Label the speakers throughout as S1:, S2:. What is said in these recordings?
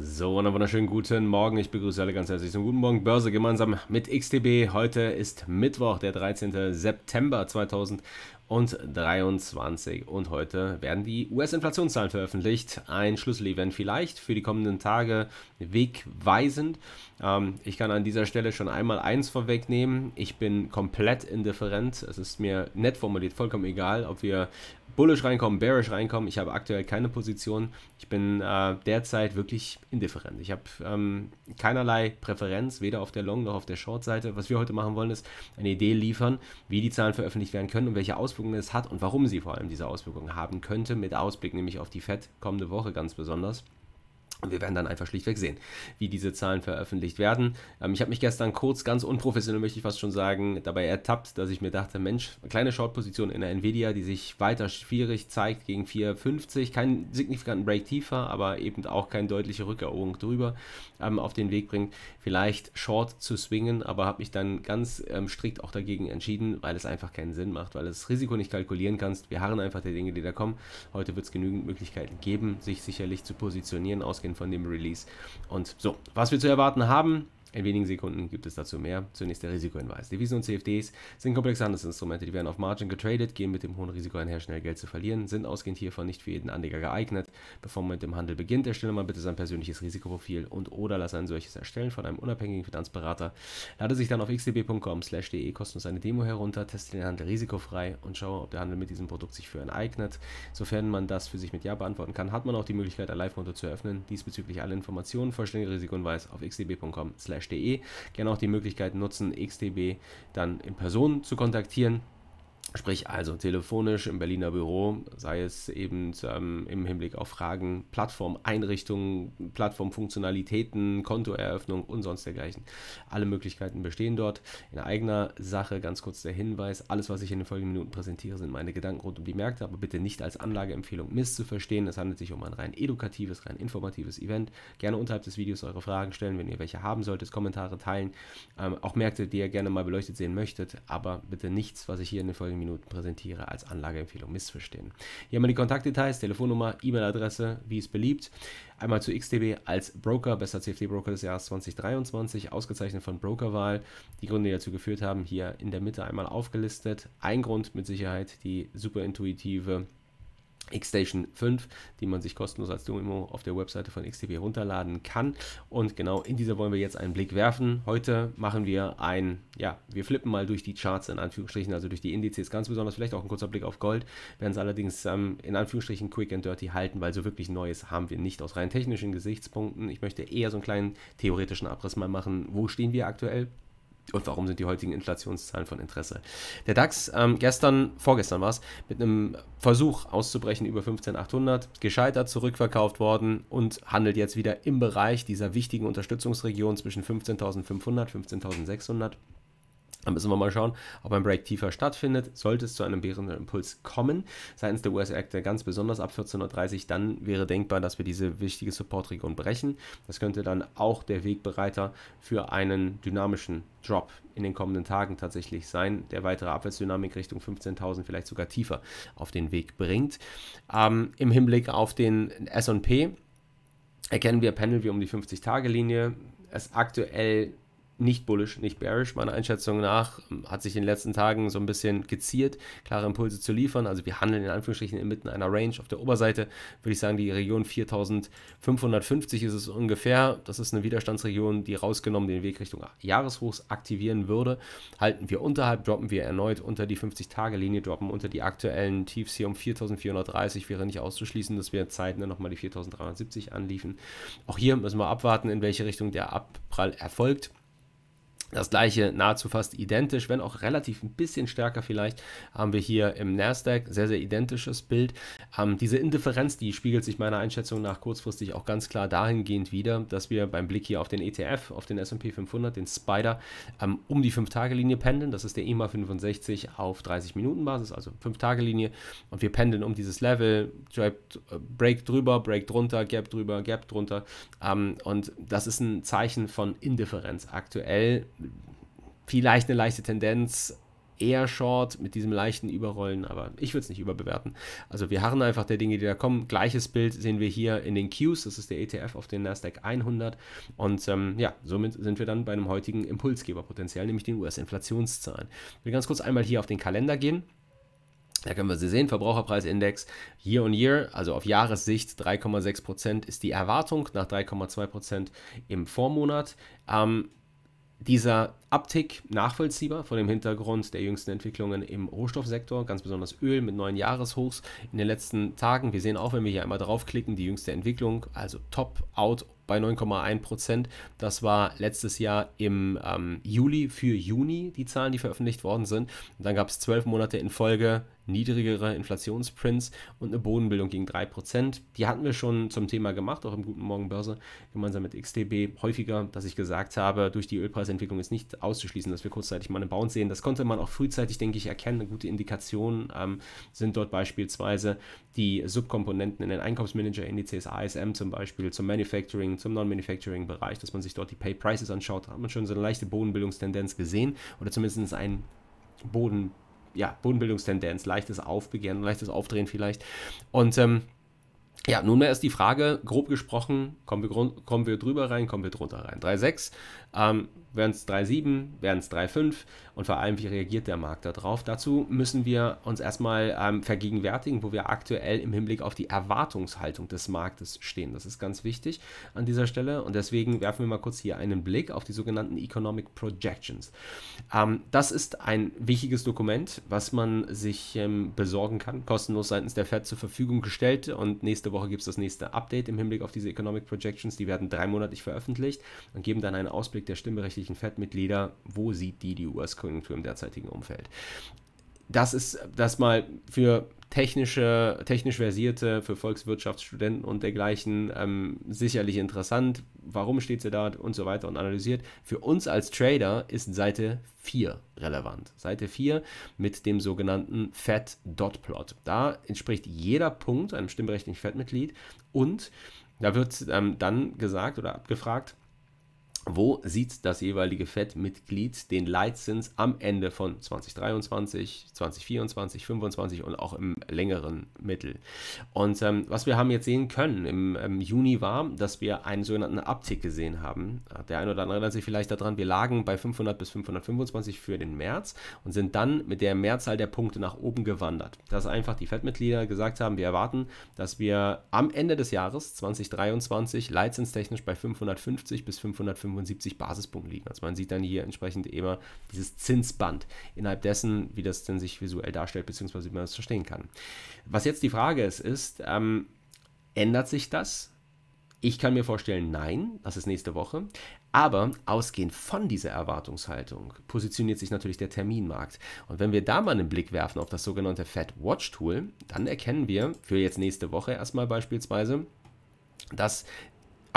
S1: So, einen wunderschönen guten Morgen. Ich begrüße alle ganz herzlich zum Guten Morgen Börse gemeinsam mit XTB. Heute ist Mittwoch, der 13. September 2020 und 23. Und heute werden die US-Inflationszahlen veröffentlicht. Ein Schlüsselevent vielleicht für die kommenden Tage wegweisend. Ähm, ich kann an dieser Stelle schon einmal eins vorwegnehmen. Ich bin komplett indifferent. Es ist mir nett formuliert, vollkommen egal, ob wir bullish reinkommen, bearish reinkommen. Ich habe aktuell keine Position. Ich bin äh, derzeit wirklich indifferent. Ich habe ähm, keinerlei Präferenz, weder auf der Long- noch auf der Short-Seite. Was wir heute machen wollen, ist eine Idee liefern, wie die Zahlen veröffentlicht werden können und welche Auswirkungen Auswirkungen es hat und warum sie vor allem diese Auswirkungen haben könnte, mit Ausblick nämlich auf die FED kommende Woche ganz besonders. Und wir werden dann einfach schlichtweg sehen, wie diese Zahlen veröffentlicht werden. Ähm, ich habe mich gestern kurz, ganz unprofessionell möchte ich fast schon sagen, dabei ertappt, dass ich mir dachte, Mensch, kleine Short-Position in der Nvidia, die sich weiter schwierig zeigt gegen 4,50, keinen signifikanten Break tiefer, aber eben auch keine deutliche Rückeroberung drüber ähm, auf den Weg bringt, vielleicht Short zu swingen, aber habe mich dann ganz ähm, strikt auch dagegen entschieden, weil es einfach keinen Sinn macht, weil du das Risiko nicht kalkulieren kannst. Wir harren einfach der Dinge, die da kommen. Heute wird es genügend Möglichkeiten geben, sich sicherlich zu positionieren, ausgehend ausgehend von dem Release. Und so, was wir zu erwarten haben, in wenigen Sekunden gibt es dazu mehr. Zunächst der Risikohinweis. Devisen und CFDs sind komplexe Handelsinstrumente, die werden auf Margin getradet, gehen mit dem hohen Risiko einher, schnell Geld zu verlieren, sind ausgehend hiervon nicht für jeden Anleger geeignet. Bevor man mit dem Handel beginnt, erstelle mal bitte sein persönliches Risikoprofil und oder lasse ein solches erstellen von einem unabhängigen Finanzberater. Lade sich dann auf xdb.com/de kostenlos eine Demo herunter, teste den Handel risikofrei und schaue, ob der Handel mit diesem Produkt sich für einen eignet. Sofern man das für sich mit Ja beantworten kann, hat man auch die Möglichkeit, ein Live-Konto zu eröffnen. Diesbezüglich alle Informationen, vollständiger Risikohinweis auf xdb.com/de de. Gerne auch die Möglichkeit nutzen, XDB dann in Person zu kontaktieren. Sprich also telefonisch im Berliner Büro, sei es eben ähm, im Hinblick auf Fragen, Plattformeinrichtungen, Plattformfunktionalitäten, Kontoeröffnung und sonst dergleichen. Alle Möglichkeiten bestehen dort. In eigener Sache ganz kurz der Hinweis, alles was ich in den folgenden Minuten präsentiere, sind meine Gedanken rund um die Märkte, aber bitte nicht als Anlageempfehlung misszuverstehen. Es handelt sich um ein rein edukatives, rein informatives Event. Gerne unterhalb des Videos eure Fragen stellen, wenn ihr welche haben solltet, Kommentare teilen, ähm, auch Märkte, die ihr gerne mal beleuchtet sehen möchtet, aber bitte nichts, was ich hier in den folgenden folgenden Minuten präsentiere, als Anlageempfehlung missverstehen. Hier haben wir die Kontaktdetails, Telefonnummer, E-Mail-Adresse, wie es beliebt. Einmal zu XTB als Broker, bester CFD-Broker des Jahres 2023, ausgezeichnet von Brokerwahl. Die Gründe, die dazu geführt haben, hier in der Mitte einmal aufgelistet. Ein Grund mit Sicherheit die super intuitive Xstation 5, die man sich kostenlos als Demo auf der Webseite von XTB runterladen kann. Und genau in dieser wollen wir jetzt einen Blick werfen. Heute machen wir ein, ja, wir flippen mal durch die Charts in Anführungsstrichen, also durch die Indizes ganz besonders, vielleicht auch ein kurzer Blick auf Gold, werden es allerdings ähm, in Anführungsstrichen quick and dirty halten, weil so wirklich Neues haben wir nicht aus rein technischen Gesichtspunkten. Ich möchte eher so einen kleinen theoretischen Abriss mal machen. Wo stehen wir aktuell? und warum sind die heutigen Inflationszahlen von Interesse? Der DAX ähm, gestern, vorgestern war es, mit einem Versuch auszubrechen über 15800, gescheitert, zurückverkauft worden und handelt jetzt wieder im Bereich dieser wichtigen Unterstützungsregion zwischen 15500 und 15600. Da müssen wir mal schauen, ob ein Break tiefer stattfindet. Sollte es zu einem bärenden Impuls kommen, seitens der US-Akte ganz besonders ab 14.30 Uhr, dann wäre denkbar, dass wir diese wichtige Supportregion brechen. Das könnte dann auch der Wegbereiter für einen dynamischen Drop in den kommenden Tagen tatsächlich sein, der weitere Abwärtsdynamik Richtung 15.000, vielleicht sogar tiefer auf den Weg bringt. Ähm, Im Hinblick auf den SP erkennen wir Panel wie um die 50-Tage-Linie. Es aktuell nicht bullish, nicht bearish. Meiner Einschätzung nach ähm, hat sich in den letzten Tagen so ein bisschen geziert, klare Impulse zu liefern. Also wir handeln in Anführungsstrichen inmitten einer Range. Auf der Oberseite würde ich sagen, die Region 4550 ist es ungefähr. Das ist eine Widerstandsregion, die rausgenommen den Weg Richtung Jahreshochs aktivieren würde. Halten wir unterhalb, droppen wir erneut unter die 50-Tage-Linie, droppen unter die aktuellen Tiefs hier um 4430. Wäre nicht auszuschließen, dass wir zeitnah nochmal die 4370 anliefen. Auch hier müssen wir abwarten, in welche Richtung der Abprall erfolgt. Das gleiche nahezu fast identisch, wenn auch relativ ein bisschen stärker vielleicht, haben wir hier im Nasdaq sehr, sehr identisches Bild. Ähm, diese Indifferenz, die spiegelt sich meiner Einschätzung nach kurzfristig auch ganz klar dahingehend wieder, dass wir beim Blick hier auf den ETF, auf den S&P 500, den Spider, ähm, um die 5-Tage-Linie pendeln. Das ist der EMA 65 auf 30-Minuten-Basis, also 5-Tage-Linie. Und wir pendeln um dieses Level, Break drüber, Break drunter, Gap drüber, Gap drunter. Ähm, und das ist ein Zeichen von Indifferenz aktuell vielleicht eine leichte Tendenz, eher Short mit diesem leichten Überrollen, aber ich würde es nicht überbewerten. Also wir harren einfach der Dinge, die da kommen. Gleiches Bild sehen wir hier in den Qs, das ist der ETF auf den Nasdaq 100 und ähm, ja, somit sind wir dann bei einem heutigen Impulsgeber potenziell, nämlich den US-Inflationszahlen. Ich will ganz kurz einmal hier auf den Kalender gehen. Da können wir sie sehen, Verbraucherpreisindex Year on Year, also auf Jahressicht 3,6% ist die Erwartung, nach 3,2% im Vormonat. Ähm, dieser Abtick nachvollziehbar vor dem Hintergrund der jüngsten Entwicklungen im Rohstoffsektor, ganz besonders Öl mit neuen Jahreshochs in den letzten Tagen. Wir sehen auch, wenn wir hier einmal draufklicken, die jüngste Entwicklung, also Top Out bei 9,1 Prozent. Das war letztes Jahr im ähm, Juli für Juni die Zahlen, die veröffentlicht worden sind. Und dann gab es zwölf Monate in Folge niedrigere Inflationsprints und eine Bodenbildung gegen 3%. Die hatten wir schon zum Thema gemacht, auch im Guten Morgen Börse, gemeinsam mit XTB häufiger, dass ich gesagt habe, durch die Ölpreisentwicklung ist nicht auszuschließen, dass wir kurzzeitig mal eine Bounce sehen. Das konnte man auch frühzeitig, denke ich, erkennen. Eine gute Indikation ähm, sind dort beispielsweise die Subkomponenten in den Einkaufsmanager-Indizes, ASM zum Beispiel, zum Manufacturing, zum Non-Manufacturing-Bereich, dass man sich dort die Pay Prices anschaut, da hat man schon so eine leichte Bodenbildungstendenz gesehen oder zumindest ein Boden ja, Bodenbildungstendenz, leichtes Aufbegehren, leichtes Aufdrehen vielleicht. Und ähm, ja, nunmehr ist die Frage, grob gesprochen, kommen wir, kommen wir drüber rein, kommen wir drunter rein. 3,6, ähm, werden es 3,7, werden es 3,5 und vor allem, wie reagiert der Markt darauf? Dazu müssen wir uns erstmal ähm, vergegenwärtigen, wo wir aktuell im Hinblick auf die Erwartungshaltung des Marktes stehen. Das ist ganz wichtig an dieser Stelle und deswegen werfen wir mal kurz hier einen Blick auf die sogenannten Economic Projections. Ähm, das ist ein wichtiges Dokument, was man sich ähm, besorgen kann, kostenlos seitens der Fed zur Verfügung gestellt und nächste Woche Woche gibt es das nächste Update im Hinblick auf diese Economic Projections. Die werden dreimonatlich veröffentlicht und geben dann einen Ausblick der stimmberechtigten FED-Mitglieder, wo sieht die die US-Konjunktur im derzeitigen Umfeld das ist das mal für technische, technisch versierte, für Volkswirtschaftsstudenten und dergleichen ähm, sicherlich interessant. Warum steht sie da und so weiter und analysiert. Für uns als Trader ist Seite 4 relevant. Seite 4 mit dem sogenannten Fat Dot Plot. Da entspricht jeder Punkt einem stimmberechtigten Fat-Mitglied und da wird ähm, dann gesagt oder abgefragt, wo sieht das jeweilige FED-Mitglied den Leitzins am Ende von 2023, 2024, 2025 und auch im längeren Mittel. Und ähm, was wir haben jetzt sehen können im, im Juni war, dass wir einen sogenannten Abtick gesehen haben. Der eine oder andere erinnert sich vielleicht daran, wir lagen bei 500 bis 525 für den März und sind dann mit der Mehrzahl der Punkte nach oben gewandert. Dass einfach die FED-Mitglieder gesagt haben, wir erwarten, dass wir am Ende des Jahres 2023 leitzinstechnisch bei 550 bis 525 75 Basispunkten liegen. Also man sieht dann hier entsprechend immer dieses Zinsband, innerhalb dessen, wie das denn sich visuell darstellt, beziehungsweise wie man das verstehen kann. Was jetzt die Frage ist, ist, ähm, ändert sich das? Ich kann mir vorstellen, nein, das ist nächste Woche. Aber ausgehend von dieser Erwartungshaltung positioniert sich natürlich der Terminmarkt. Und wenn wir da mal einen Blick werfen auf das sogenannte Fed Watch Tool, dann erkennen wir für jetzt nächste Woche erstmal beispielsweise, dass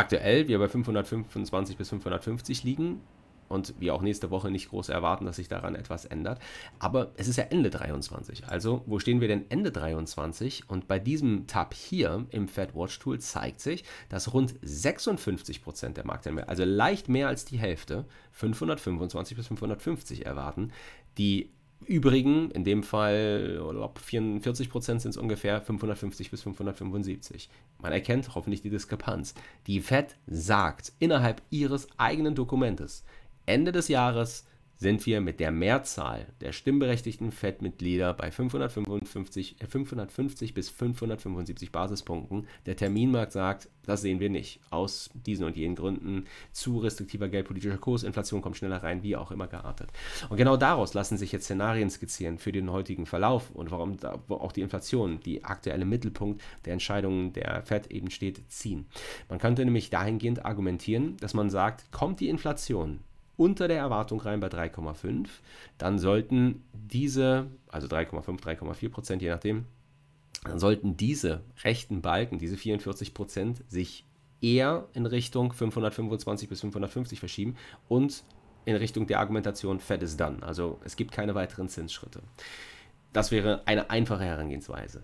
S1: aktuell wir bei 525 bis 550 liegen und wir auch nächste Woche nicht groß erwarten, dass sich daran etwas ändert. Aber es ist ja Ende 23. Also, wo stehen wir denn Ende 23? Und bei diesem Tab hier im fedwatch Tool zeigt sich, dass rund 56 Prozent der Marktteilnehmer, also leicht mehr als die Hälfte, 525 bis 550 erwarten. Die übrigen, in dem Fall, ob 44 Prozent sind es ungefähr, 550 bis 575. Man erkennt hoffentlich die Diskrepanz. Die FED sagt innerhalb ihres eigenen Dokumentes Ende des Jahres sind wir mit der Mehrzahl der stimmberechtigten FED-Mitglieder bei 555, 550 äh, bis 575 Basispunkten. Der Terminmarkt sagt, das sehen wir nicht. Aus diesen und jenen Gründen zu restriktiver geldpolitischer Kurs, Inflation kommt schneller rein, wie auch immer geartet. Und genau daraus lassen sich jetzt Szenarien skizzieren für den heutigen Verlauf und warum auch die Inflation, die aktuelle Mittelpunkt der Entscheidungen der FED eben steht, ziehen. Man könnte nämlich dahingehend argumentieren, dass man sagt, kommt die Inflation unter der Erwartung rein bei 3,5, dann sollten diese, also 3,5, 3,4 Prozent, je nachdem, dann sollten diese rechten Balken, diese 44 Prozent, sich eher in Richtung 525 bis 550 verschieben und in Richtung der Argumentation Fed is done. Also es gibt keine weiteren Zinsschritte. Das wäre eine einfache Herangehensweise.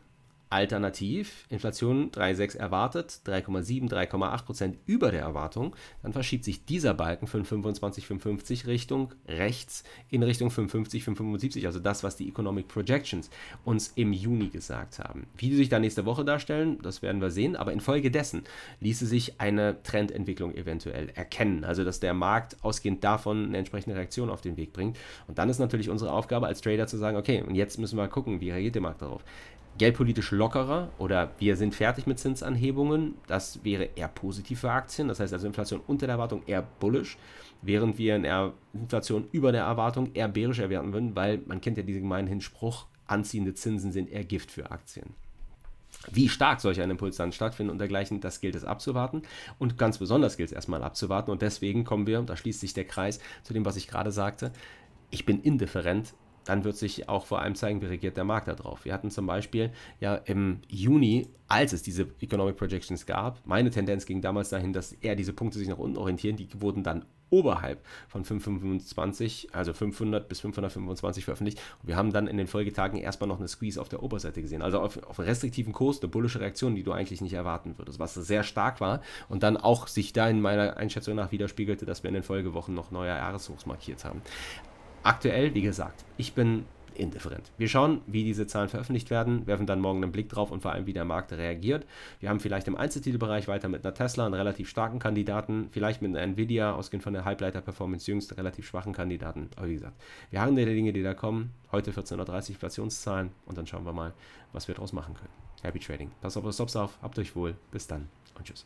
S1: Alternativ Inflation 3,6 erwartet, 3,7, 3,8 Prozent über der Erwartung, dann verschiebt sich dieser Balken 525, 550 Richtung rechts in Richtung 550, 575, also das, was die Economic Projections uns im Juni gesagt haben. Wie die sich da nächste Woche darstellen, das werden wir sehen, aber infolgedessen ließe sich eine Trendentwicklung eventuell erkennen, also dass der Markt ausgehend davon eine entsprechende Reaktion auf den Weg bringt. Und dann ist natürlich unsere Aufgabe als Trader zu sagen, okay, und jetzt müssen wir gucken, wie reagiert der Markt darauf geldpolitisch lockerer oder wir sind fertig mit Zinsanhebungen. Das wäre eher positiv für Aktien. Das heißt also Inflation unter der Erwartung eher bullisch, während wir eine Inflation über der Erwartung eher bärisch erwerten würden, weil man kennt ja diesen gemeinen Spruch, anziehende Zinsen sind eher Gift für Aktien. Wie stark solch ein Impuls dann stattfindet und dergleichen, das gilt es abzuwarten. Und ganz besonders gilt es erstmal abzuwarten. Und deswegen kommen wir, da schließt sich der Kreis zu dem, was ich gerade sagte, ich bin indifferent dann wird sich auch vor allem zeigen, wie regiert der Markt darauf. Wir hatten zum Beispiel ja im Juni, als es diese Economic Projections gab, meine Tendenz ging damals dahin, dass eher diese Punkte sich nach unten orientieren, die wurden dann oberhalb von 525, also 500 bis 525 veröffentlicht. Und wir haben dann in den Folgetagen erstmal noch eine Squeeze auf der Oberseite gesehen, also auf, auf restriktiven Kurs, eine bullische Reaktion, die du eigentlich nicht erwarten würdest, was sehr stark war und dann auch sich da in meiner Einschätzung nach widerspiegelte, dass wir in den Folgewochen noch neue Jahreshochs markiert haben. Aktuell, wie gesagt, ich bin indifferent. Wir schauen, wie diese Zahlen veröffentlicht werden, werfen dann morgen einen Blick drauf und vor allem, wie der Markt reagiert. Wir haben vielleicht im Einzeltitelbereich weiter mit einer Tesla einen relativ starken Kandidaten, vielleicht mit einer Nvidia, ausgehend von der Halbleiter-Performance jüngst, relativ schwachen Kandidaten. Aber wie gesagt, wir haben die Dinge, die da kommen. Heute 14.30 Uhr Inflationszahlen und dann schauen wir mal, was wir daraus machen können. Happy Trading. Pass auf, stops auf, habt euch wohl. Bis dann und tschüss.